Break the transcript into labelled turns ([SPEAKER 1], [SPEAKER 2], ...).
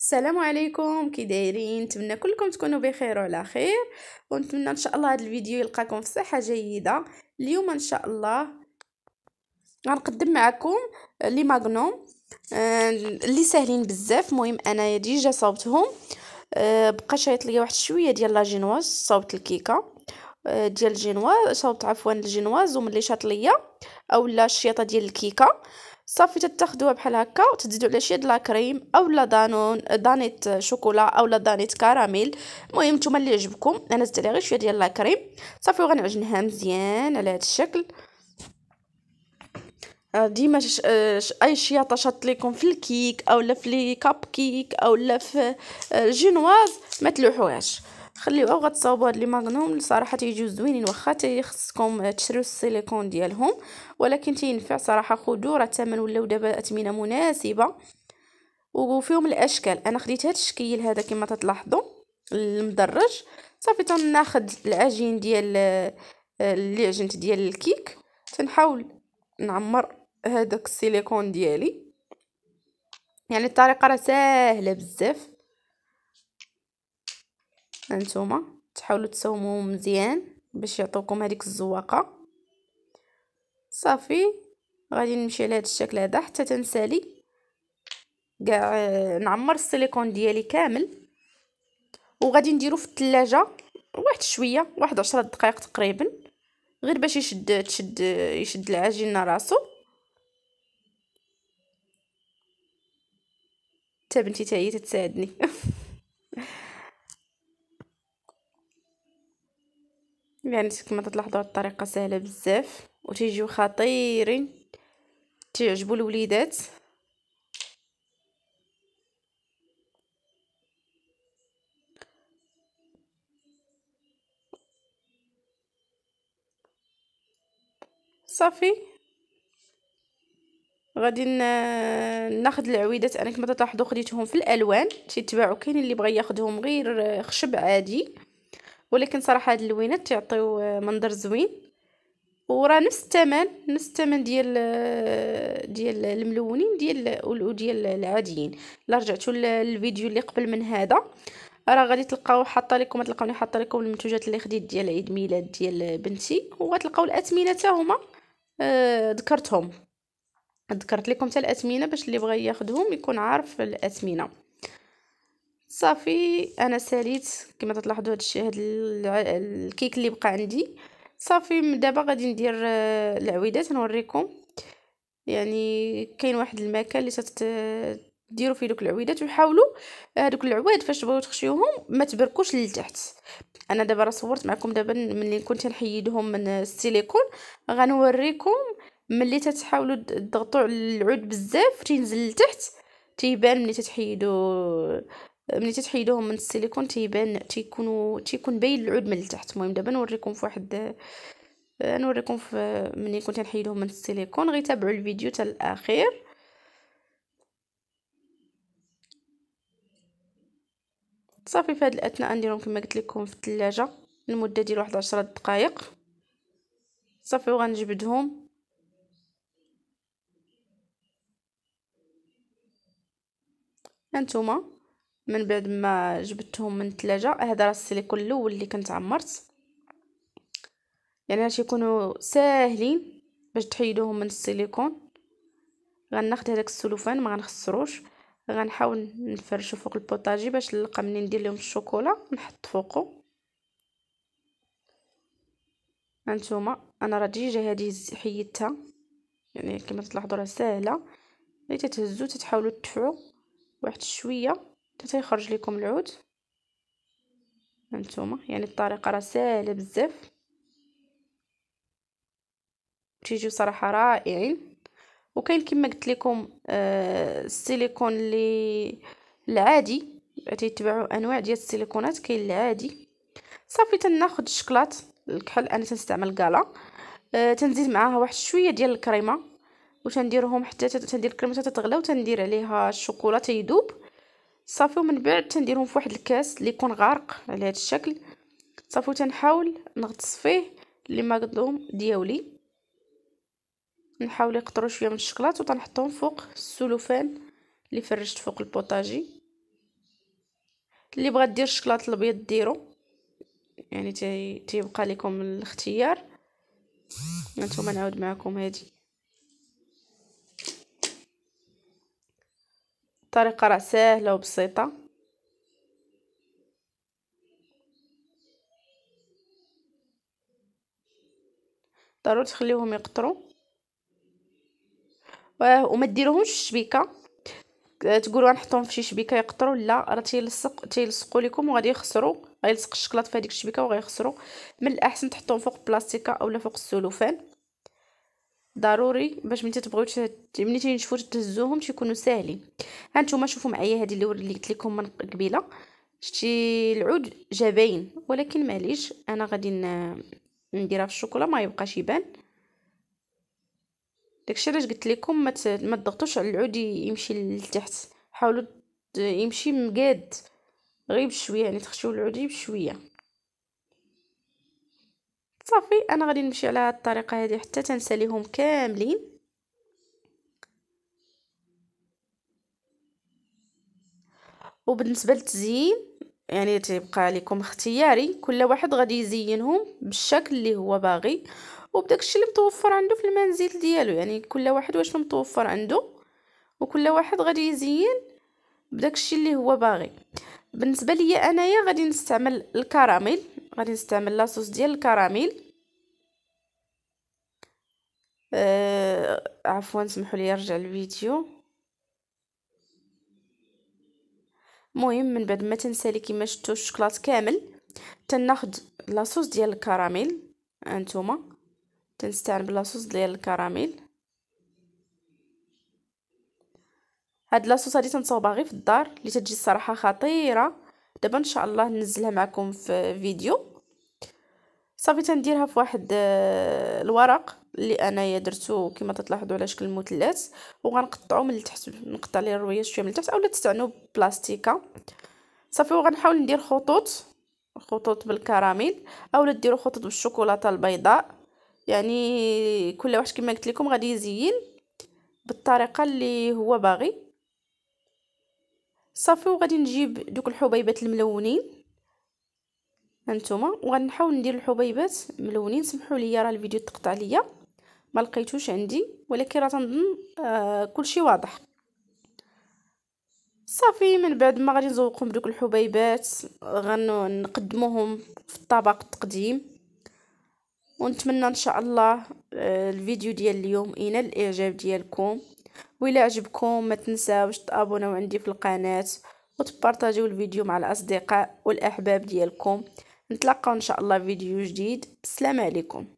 [SPEAKER 1] السلام عليكم كي دايرين نتمنى كلكم تكونوا بخير وعلى خير ونتمنى ان شاء الله هذا الفيديو يلقاكم في صحه جيده اليوم ان شاء الله غنقدم معكم لي ماغنوم اللي آه، ساهلين بزاف مهم انايا ديجا صوبتهم آه، بقى شايط ليا واحد شويه ديال لا جينواز صوبت الكيكه آه، ديال الجينواز صوبت عفوا الجينواز وملي شاط ليا اولا الشيطه ديال الكيكه صافي تتاخدوها بحال هكا وتزيدوا عليها شي لا كريم اولا دانون دانيت شوكولا اولا دانيت كراميل المهم نتوما اللي يعجبكم انا زدت عليها غير شويه ديال لاكريم صافي وغنعجنها مزيان على هذا الشكل آه، ديما آه، اي شياطه شاط لكم في الكيك اولا في لي كاب كيك اولا في الجينواز آه، ما تلوحوهاش خليوها وغتصاوبوا هاد لي ماغنوم صراحه تيجيو زوينين واخا تيخصكم تشريو السيليكون ديالهم ولكن تينفع صراحه خدو راه الثمن ولاو دابا اثمنه مناسبه وفيهم الاشكال انا خديت هاد الشكل هذا كما تلاحظوا المدرج صافي تناخذ العجين ديال اللي عجنت ديال الكيك تنحاول نعمر هذاك السيليكون ديالي يعني الطريقه راه ساهله بزاف هانتوما تحاولوا تسوموه مزيان باش يعطوكم هذيك الزواقه صافي غادي نمشي على هذا الشكل هذا حتى تنسالي كاع آه، نعمر السيليكون ديالي كامل وغادي نديرو في الثلاجه واحد شويه واحد عشرة دقائق تقريبا غير باش يشد تشد يشد العجينه راسو حتى بنتي تاهي تتساعدني يعني كما تلاحظوا الطريقه سهله بزاف وتيجيو خطيرين تعجبوا الوليدات صافي غادي ناخذ العويدات انا كما تلاحظوا خديتهم في الالوان تيتباعوا كاين اللي بغى ياخذهم غير خشب عادي ولكن صراحه هاد اللوينات تعطيو آه, منظر زوين وراه نفس الثمن نفس الثمن ديال آه, ديال الملونين ديال وديال العاديين الا رجعتوا للفيديو اللي قبل من هذا راه غادي تلقاو حاطه لكم تلقاوني حاطه لكم المنتوجات اللي خديت ديال عيد ميلاد ديال بنتي وغتلقاو الاثمنه تا هما آه, ذكرتهم ذكرت لكم حتى الاثمنه باش اللي بغى ياخذهم يكون عارف الاثمنه صافي انا ساليت كما تلاحظوا هذا الشيء هذا الكيك اللي بقى عندي صافي دابا غادي ندير آه، العويدات نوريكم يعني كاين واحد المكان اللي تديروا فيه دوك العويدات وحاولوا آه، هذوك العواد فاش تبغيو تخشيوهم ما تبركوش للتحت انا دابا راه صورت معكم دابا ملي كنت نحيدهم من السيليكون غنوريكم ملي تتحاولوا تضغطوا على العود بزاف تينزل لتحت تيبان ملي تتحيدوا ملي تتحيدوهم من السيليكون تيبان تيكونوا تيكون باين العود من التحت المهم دابا نوريكم في واحد نوريكم في ملي كنت نحيدوهم من السيليكون غير تابعوا الفيديو حتى الاخير صافي في هاد الاثناء نديرهم كما قلت لكم في الثلاجه لمده ديال واحد 10 دقائق صافي وغنجبدهم هانتوما من بعد ما جبتهم من التلاجة هذا راه السيليكون الاول اللي كنت عمرت يعني هادشي يكونوا ساهلين باش تحيدوهم من السيليكون غناخد هذاك السلوفان ما غنخسروش غنحاول نفرشو فوق البوطاجي باش نلقى منين ندير لهم الشوكولا نحط فوقه هانتوما انا راه ديجا هذه حيدتها يعني كما تلاحظوا راه ساهله ملي تتهزو تتحاولوا تدفعوا واحد شويه حتى يخرج لكم العود هانتوما يعني الطريقه راه ساهله بزاف تيجيو صراحه رائعين وكاين كما قلت لكم آه السيليكون اللي العادي تيتباعوا انواع ديال السيليكونات كاين العادي صافي تناخذ الشكلاط الكحل انا تنستعمل كالا آه تنزيد معاها واحد شويه ديال الكريمه وتنديرهم حتى تندير الكريمه تتغلى وتندير عليها الشوكولا تيذوب صافي ومن بعد تنديرهم في واحد الكاس اللي يكون غارق على هذا الشكل صافي تنحاول نغطس فيه لي مقدوم ديالي نحاول يقطروا شويه من الشكلاط وتنحطهم فوق السلوفان اللي فرشت فوق البوطاجي اللي بغا دير الشكلاط الابيض ديرو يعني تيبقى لكم الاختيار هانتوما نعاود معكم هذه طريقة راه سهله وبسيطة ضروري تخليوهم يقطروا وما ديروهمش الشبيكه تقولوا نحطهم في شي شبيكه يقطروا لا راه تيلصق تيلصقوا لكم وغادي يخسروا غيلصق الشكلاط في هذيك الشبيكه وغيخسروا من الاحسن تحطوهم فوق بلاستيكه اولا فوق السلوفان ضروري باش ملي تبغيو ملي تنشفوا تهزوهم تيكونوا ساهلين ها نتوما شوفوا معايا هادي اللي اللي قلت لكم من قبيله شتي العود جا باين ولكن معليش انا غادي نديرها في الشوكولا ما يبقاش يبان داكشي علاش قلت لكم ما ما تضغطوش على العود يمشي لتحت حاولوا يمشي مقاد غير بشويه يعني تخشيو العود بشويه صافي انا غادي نمشي على هاد الطريقه هذه حتى تنساليهم كاملين وبالنسبه للتزيين يعني تيبقى لكم اختياري كل واحد غادي يزينهم بالشكل اللي هو باغي وبداك الشيء اللي متوفر عنده في المنزل ديالو يعني كل واحد واش متوفر عنده وكل واحد غادي يزين بداك الشيء اللي هو باغي بالنسبه ليا انايا غادي نستعمل الكراميل غادي نستعمل لاصوص ديال الكراميل آه عفوا سمحوا لي رجع الفيديو مهم من بعد ما تنسالي كيما شفتوا الشوكولاط كامل تناخد لاصوص ديال الكراميل انتوما تنستعمل لاصوص ديال الكراميل هاد لاصوص هادي تنصوبها غير في الدار اللي تتجي الصراحه خطيره دابا ان شاء الله ننزلها معكم في فيديو صافي تنديرها في واحد آه، الورق اللي انايا درتو كما تلاحظوا على شكل مثلث وغنقطعو من التحت نقطع ليه الرويه شويه من التحت اولا تستعنوا بلاستيكه صافي وغنحاول ندير خطوط خطوط بالكراميل اولا ديروا خطوط بالشوكولاته البيضاء يعني كل واحد كما قلت لكم غادي يزين بالطريقه اللي هو باغي صافي وغادي نجيب دوك الحبيبات الملونين هانتوما وغنحاول ندير الحبيبات ملونين سمحوا لي راه الفيديو تقطع ليا ما لقيتوش عندي ولكن راه تنظن آه كلشي واضح صافي من بعد ما غادي نزوقهم بدوك الحبيبات غنقدموهم في الطبق التقديم ونتمنى ان شاء الله آه، الفيديو ديال اليوم ينال الاعجاب ديالكم وإلا عجبكم ما تنساوش تابوناو عندي في القناة وتبارطاجيو الفيديو مع الأصدقاء والأحباب ديالكم نتلقاو إن شاء الله فيديو جديد السلام عليكم